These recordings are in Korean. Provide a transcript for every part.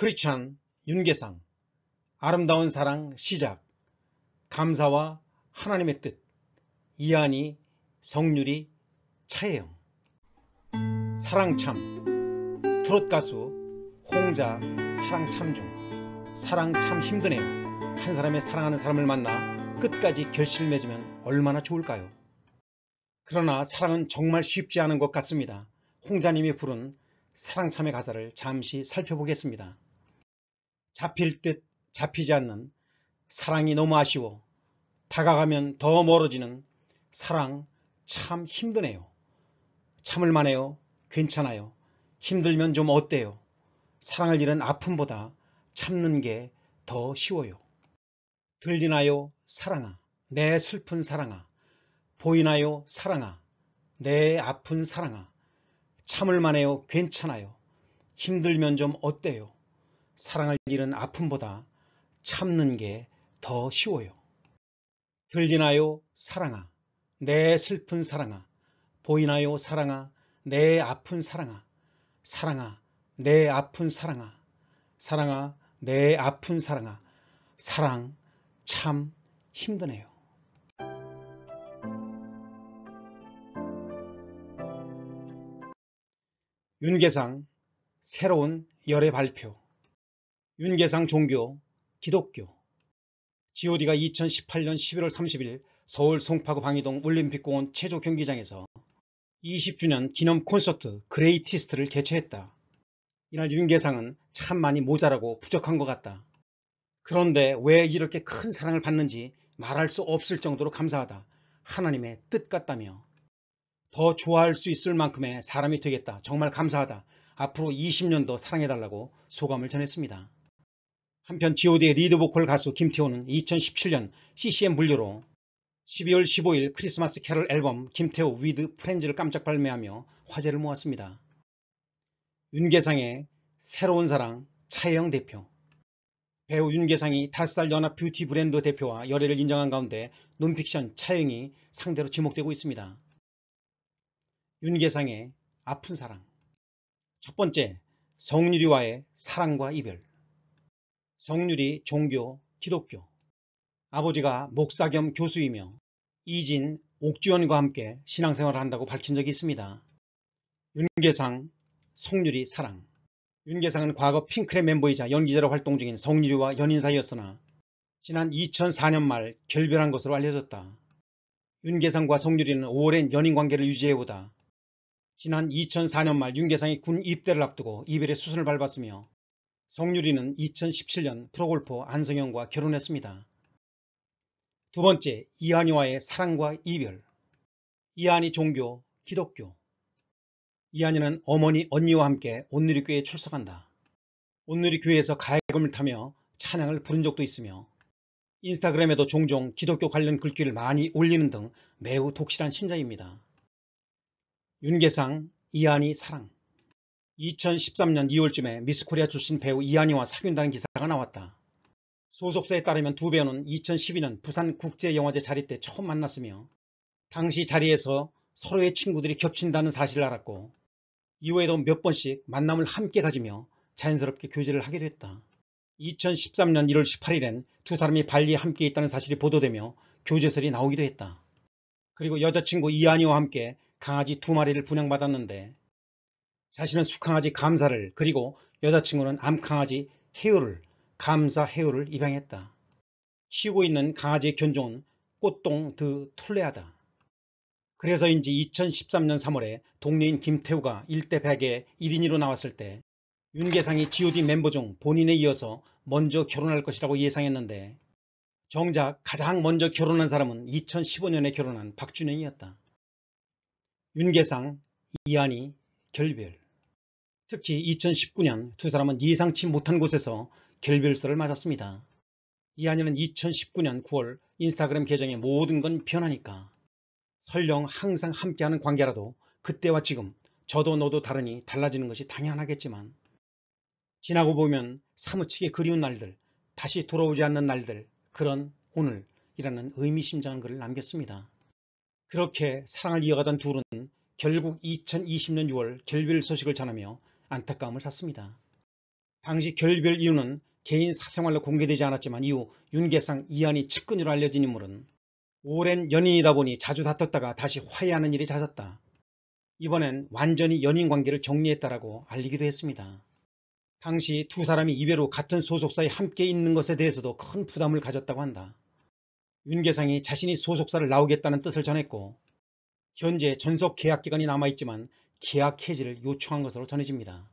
크리찬 윤계상 아름다운 사랑 시작 감사와 하나님의 뜻 이한이 성률이 차예영 사랑참 트롯 가수 홍자 사랑참 중 사랑참 힘드네요 한 사람의 사랑하는 사람을 만나 끝까지 결실을 맺으면 얼마나 좋을까요 그러나 사랑은 정말 쉽지 않은 것 같습니다 홍자님이 부른 사랑참의 가사를 잠시 살펴보겠습니다 잡힐 듯 잡히지 않는 사랑이 너무 아쉬워 다가가면 더 멀어지는 사랑 참 힘드네요. 참을만해요. 괜찮아요. 힘들면 좀 어때요? 사랑을 잃은 아픔보다 참는 게 더 쉬워요. 들리나요? 사랑아. 내 슬픈 사랑아. 보이나요? 사랑아. 내 아픈 사랑아. 참을만해요. 괜찮아요. 힘들면 좀 어때요? 사랑을 잃은 아픔보다 참는 게 더 쉬워요. 들리나요, 사랑아? 내 슬픈 사랑아. 보이나요, 사랑아? 내 아픈 사랑아. 사랑아, 내 아픈 사랑아. 사랑아, 내 아픈 사랑아. 사랑, 참 힘드네요. 윤계상, 새로운 열애 발표. 윤계상 종교, 기독교 god가 2018년 11월 30일 서울 송파구 방이동 올림픽공원 체조 경기장에서 20주년 기념 콘서트 그레이티스트를 개최했다. 이날 윤계상은 참 많이 모자라고 부족한 것 같다. 그런데 왜 이렇게 큰 사랑을 받는지 말할 수 없을 정도로 감사하다. 하나님의 뜻 같다며 더 좋아할 수 있을 만큼의 사람이 되겠다. 정말 감사하다. 앞으로 20년 도 사랑해달라고 소감을 전했습니다. 한편 god의 리드 보컬 가수 김태호는 2017년 CCM 분류로 12월 15일 크리스마스 캐럴 앨범 김태호 위드 프렌즈를 깜짝 발매하며 화제를 모았습니다. 윤계상의 새로운 사랑 차혜영 대표 배우 윤계상이 5살 연합 뷰티 브랜드 대표와 열애를 인정한 가운데 논픽션 차영이 상대로 지목되고 있습니다. 윤계상의 아픈 사랑 첫 번째, 성유리와의 사랑과 이별 정률이 종교, 기독교, 아버지가 목사 겸 교수이며 이진, 옥주현과 함께 신앙생활을 한다고 밝힌 적이 있습니다. 윤계상, 성률이 사랑 윤계상은 과거 핑클의 멤버이자 연기자로 활동 중인 성률이와 연인 사이였으나 지난 2004년 말 결별한 것으로 알려졌다. 윤계상과 성률이는 오랜 연인관계를 유지해오다 지난 2004년 말 윤계상이 군 입대를 앞두고 이별의 수순을 밟았으며 송유리는 2017년 프로골퍼 안성현과 결혼했습니다. 두 번째, 이한이와의 사랑과 이별 이한이 종교, 기독교 이한이는 어머니 언니와 함께 온누리교회에 출석한다. 온누리교회에서 가야금을 타며 찬양을 부른 적도 있으며 인스타그램에도 종종 기독교 관련 글귀를 많이 올리는 등 매우 독실한 신자입니다. 윤계상, 이한이 사랑 2013년 2월쯤에 미스코리아 출신 배우 이한이와 사귄다는 기사가 나왔다. 소속사에 따르면 두 배우는 2012년 부산국제영화제 자리 때 처음 만났으며 당시 자리에서 서로의 친구들이 겹친다는 사실을 알았고 이후에도 몇 번씩 만남을 함께 가지며 자연스럽게 교제를 하기도했다 2013년 1월 18일엔 두 사람이 발리에 함께 있다는 사실이 보도되며 교제설이 나오기도 했다. 그리고 여자친구 이한이와 함께 강아지 두 마리를 분양받았는데 자신은 수강아지 감사를 그리고 여자친구는 암강아지 해우를 감사 해우를 입양했다. 쉬고 있는 강아지의 견종은 꽃동 드 툴레하다. 그래서인지 2013년 3월에 동네인 김태우가 1대 100에 1인위로 나왔을 때 윤계상이 GOD 멤버 중 본인에 이어서 먼저 결혼할 것이라고 예상했는데 정작 가장 먼저 결혼한 사람은 2015년에 결혼한 박준영이었다. 윤계상, 이한이, 결별 특히 2019년 두 사람은 예상치 못한 곳에서 결별설을 맞았습니다. 이한이는 2019년 9월 인스타그램 계정에 모든 건 변하니까 설령 항상 함께하는 관계라도 그때와 지금 저도 너도 다르니 달라지는 것이 당연하겠지만 지나고 보면 사무치게 그리운 날들 다시 돌아오지 않는 날들 그런 오늘이라는 의미심장한 글을 남겼습니다. 그렇게 사랑을 이어가던 둘은 결국 2020년 6월 결별 소식을 전하며 안타까움을 샀습니다. 당시 결별 이유는 개인 사생활로 공개되지 않았지만 이후 윤계상 이한이 측근으로 알려진 인물은 오랜 연인이다 보니 자주 다퉜다가 다시 화해하는 일이 잦았다. 이번엔 완전히 연인 관계를 정리했다라고 알리기도 했습니다. 당시 두 사람이 이외로 같은 소속사에 함께 있는 것에 대해서도 큰 부담을 가졌다고 한다. 윤계상이 자신이 소속사를 나오겠다는 뜻을 전했고 현재 전속 계약 기간이 남아있지만 계약 해지를 요청한 것으로 전해집니다.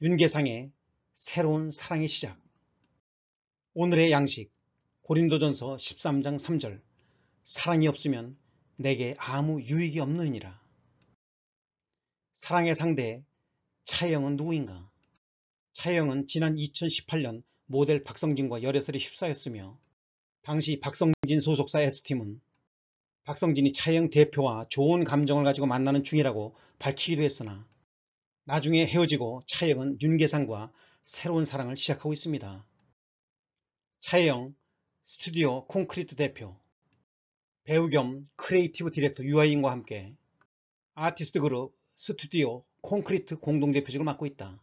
윤계상의 새로운 사랑의 시작 오늘의 양식 고린도전서 13장 3절 사랑이 없으면 내게 아무 유익이 없느니라 사랑의 상대 차영은 누구인가? 차영은 지난 2018년 모델 박성진과 열애설이 휩싸였으며 당시 박성진 소속사 S팀은 박성진이 차영 대표와 좋은 감정을 가지고 만나는 중이라고 밝히기도 했으나 나중에 헤어지고 차영은 윤계상과 새로운 사랑을 시작하고 있습니다. 차영 스튜디오 콘크리트 대표 배우 겸 크리에이티브 디렉터 유아인과 함께 아티스트 그룹 스튜디오 콘크리트 공동대표직을 맡고 있다.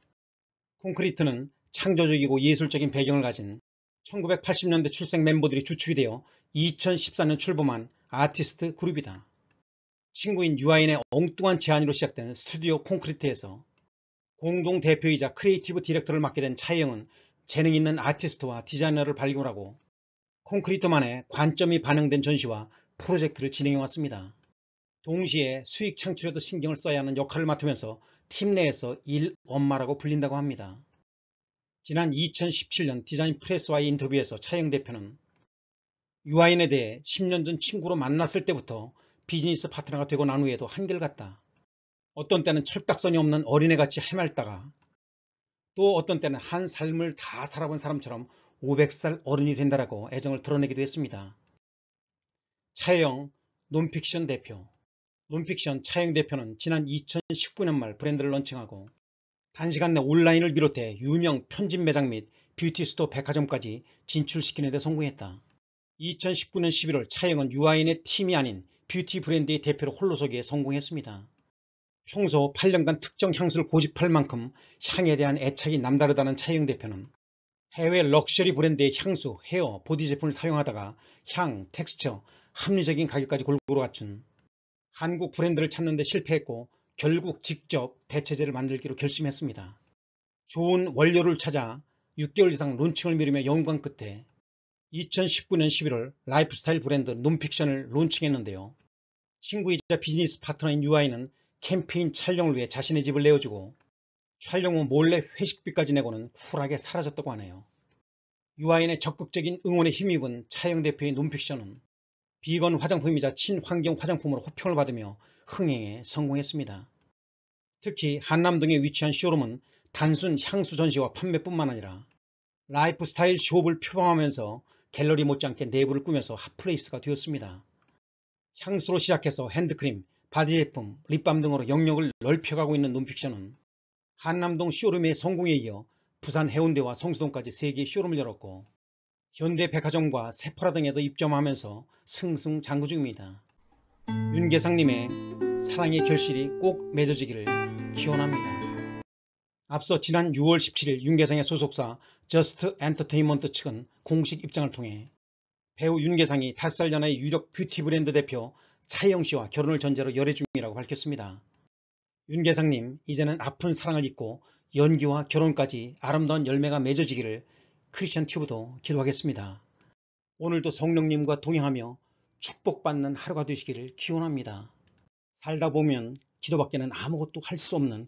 콘크리트는 창조적이고 예술적인 배경을 가진 1980년대 출생 멤버들이 주축이 되어 2014년 출범한 아티스트 그룹이다. 친구인 유아인의 엉뚱한 제안으로 시작된 스튜디오 콘크리트에서 공동 대표이자 크리에이티브 디렉터를 맡게 된 차영은 재능 있는 아티스트와 디자이너를 발굴하고 콘크리트만의 관점이 반영된 전시와 프로젝트를 진행해왔습니다. 동시에 수익 창출에도 신경을 써야 하는 역할을 맡으면서 팀 내에서 일 엄마라고 불린다고 합니다. 지난 2017년 디자인 프레스와의 인터뷰에서 차영 대표는 유아인에 대해 10년 전 친구로 만났을 때부터 비즈니스 파트너가 되고 난 후에도 한결같다. 어떤 때는 철딱선이 없는 어린애같이 헤맑다가또 어떤 때는 한 삶을 다 살아본 사람처럼 500살 어른이 된다라고 애정을 드러내기도 했습니다. 차영 논픽션 대표 논픽션 차영 대표는 지난 2019년 말 브랜드를 런칭하고 단시간 내 온라인을 비롯해 유명 편집 매장 및 뷰티 스토어 백화점까지 진출시키는 데 성공했다. 2019년 11월 차영은 유아인의 팀이 아닌 뷰티 브랜드의 대표로 홀로 서기에 성공했습니다. 평소 8년간 특정 향수를 고집할 만큼 향에 대한 애착이 남다르다는 차영 대표는 해외 럭셔리 브랜드의 향수, 헤어, 보디 제품을 사용하다가 향, 텍스처, 합리적인 가격까지 골고루 갖춘 한국 브랜드를 찾는데 실패했고 결국 직접 대체제를 만들기로 결심했습니다. 좋은 원료를 찾아 6개월 이상 론칭을 미루며 연구한 끝에 2019년 11월 라이프스타일 브랜드 논픽션을 론칭했는데요. 친구이자 비즈니스 파트너인 UI는 캠페인 촬영을 위해 자신의 집을 내어주고 촬영 후 몰래 회식비까지 내고는 쿨하게 사라졌다고 하네요. u i 인의 적극적인 응원에 힘입은 차영 대표의 논픽션은 비건 화장품이자 친환경 화장품으로 호평을 받으며 흥행에 성공했습니다. 특히 한남 동에 위치한 쇼룸은 단순 향수 전시와 판매뿐만 아니라 라이프스타일 쇼업을 표방하면서 갤러리 못지않게 내부를 꾸며서 핫플레이스가 되었습니다. 향수로 시작해서 핸드크림, 바디 제품, 립밤 등으로 영역을 넓혀가고 있는 논픽션은 한남동 쇼룸의 성공에 이어 부산 해운대와 성수동까지 3개의 쇼룸을 열었고 현대백화점과 세포라 등에도 입점하면서 승승장구 중입니다. 윤계상님의 사랑의 결실이 꼭 맺어지기를 기원합니다. 앞서 지난 6월 17일 윤계상의 소속사 저스트 엔터테인먼트 측은 공식 입장을 통해 배우 윤계상이 5살 연하의 유력 뷰티 브랜드 대표 차영 씨와 결혼을 전제로 열애 중이라고 밝혔습니다. 윤계상님 이제는 아픈 사랑을 잊고 연기와 결혼까지 아름다운 열매가 맺어지기를 크리스천 튜브도 기도하겠습니다. 오늘도 성령님과 동행하며 축복받는 하루가 되시기를 기원합니다. 살다 보면 기도밖에는 아무것도 할 수 없는